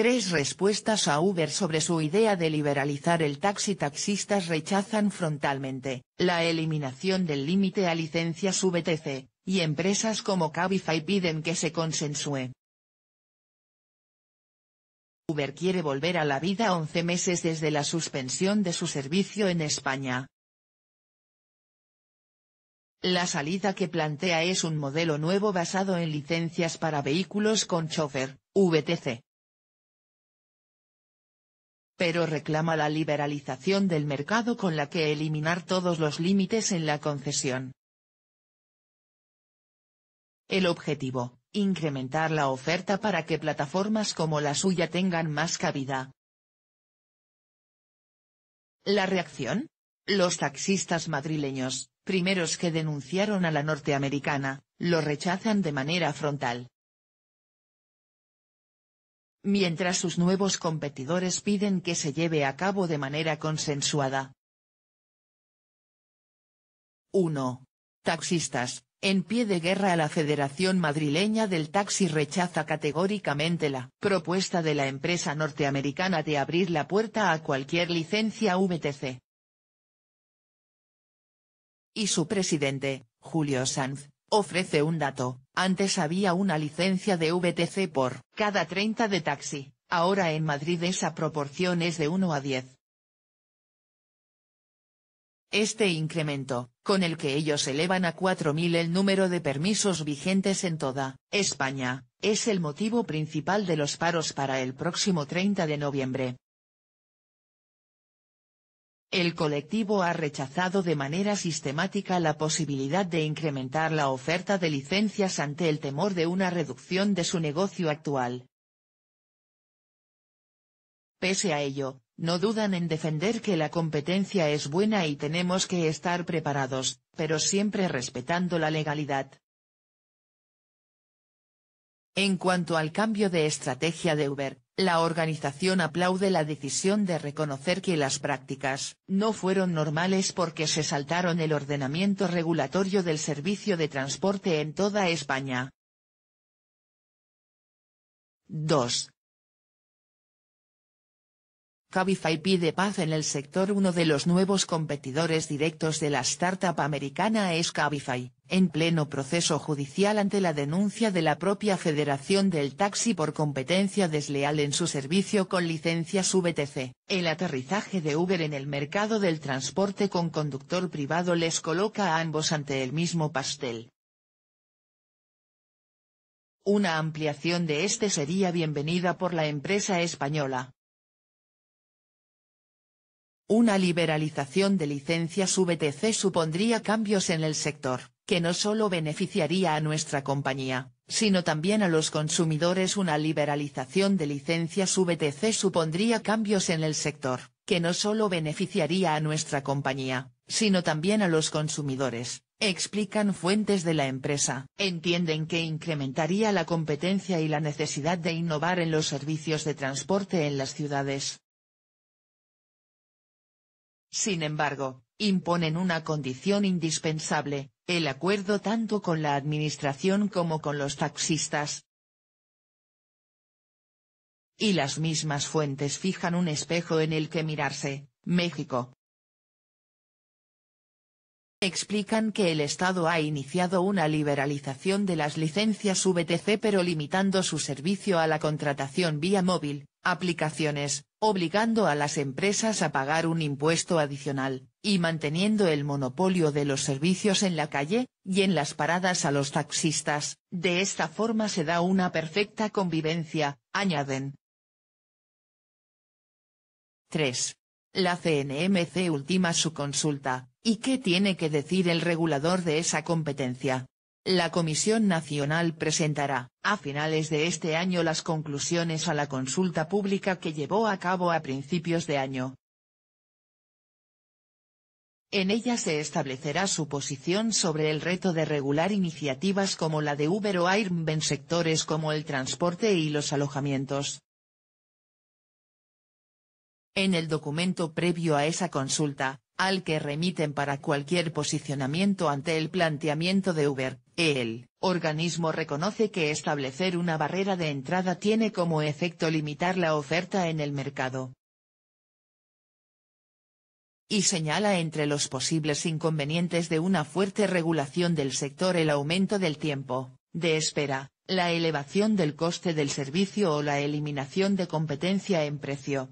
Tres respuestas a Uber sobre su idea de liberalizar el taxi Taxistas rechazan frontalmente, la eliminación del límite a licencias VTC, y empresas como Cabify piden que se consensúe. Uber quiere volver a la vida 11 meses desde la suspensión de su servicio en España. La salida que plantea es un modelo nuevo basado en licencias para vehículos con chofer, VTC, pero reclama la liberalización del mercado con la que eliminar todos los límites en la concesión. El objetivo, incrementar la oferta para que plataformas como la suya tengan más cabida. La reacción? Los taxistas madrileños, primeros que denunciaron a la norteamericana, lo rechazan de manera frontal mientras sus nuevos competidores piden que se lleve a cabo de manera consensuada. 1. Taxistas, en pie de guerra a la Federación Madrileña del Taxi rechaza categóricamente la propuesta de la empresa norteamericana de abrir la puerta a cualquier licencia VTC. Y su presidente, Julio Sanz, Ofrece un dato, antes había una licencia de VTC por cada 30 de taxi, ahora en Madrid esa proporción es de 1 a 10. Este incremento, con el que ellos elevan a 4.000 el número de permisos vigentes en toda España, es el motivo principal de los paros para el próximo 30 de noviembre. El colectivo ha rechazado de manera sistemática la posibilidad de incrementar la oferta de licencias ante el temor de una reducción de su negocio actual. Pese a ello, no dudan en defender que la competencia es buena y tenemos que estar preparados, pero siempre respetando la legalidad. En cuanto al cambio de estrategia de Uber, la organización aplaude la decisión de reconocer que las prácticas no fueron normales porque se saltaron el ordenamiento regulatorio del servicio de transporte en toda España. 2. Cabify pide paz en el sector Uno de los nuevos competidores directos de la startup americana es Cabify, en pleno proceso judicial ante la denuncia de la propia Federación del Taxi por competencia desleal en su servicio con licencias VTC. El aterrizaje de Uber en el mercado del transporte con conductor privado les coloca a ambos ante el mismo pastel. Una ampliación de este sería bienvenida por la empresa española, una liberalización de licencias VTC supondría cambios en el sector, que no solo beneficiaría a nuestra compañía, sino también a los consumidores. Una liberalización de licencias VTC supondría cambios en el sector, que no solo beneficiaría a nuestra compañía, sino también a los consumidores, explican fuentes de la empresa. Entienden que incrementaría la competencia y la necesidad de innovar en los servicios de transporte en las ciudades, sin embargo, imponen una condición indispensable, el acuerdo tanto con la administración como con los taxistas. Y las mismas fuentes fijan un espejo en el que mirarse, México. Explican que el Estado ha iniciado una liberalización de las licencias VTC pero limitando su servicio a la contratación vía móvil, aplicaciones, obligando a las empresas a pagar un impuesto adicional, y manteniendo el monopolio de los servicios en la calle, y en las paradas a los taxistas, de esta forma se da una perfecta convivencia, añaden. 3. La CNMC ultima su consulta, ¿y qué tiene que decir el regulador de esa competencia? La Comisión Nacional presentará, a finales de este año las conclusiones a la consulta pública que llevó a cabo a principios de año. En ella se establecerá su posición sobre el reto de regular iniciativas como la de Uber o Airbnb en sectores como el transporte y los alojamientos. En el documento previo a esa consulta, al que remiten para cualquier posicionamiento ante el planteamiento de Uber, el organismo reconoce que establecer una barrera de entrada tiene como efecto limitar la oferta en el mercado. Y señala entre los posibles inconvenientes de una fuerte regulación del sector el aumento del tiempo, de espera, la elevación del coste del servicio o la eliminación de competencia en precio.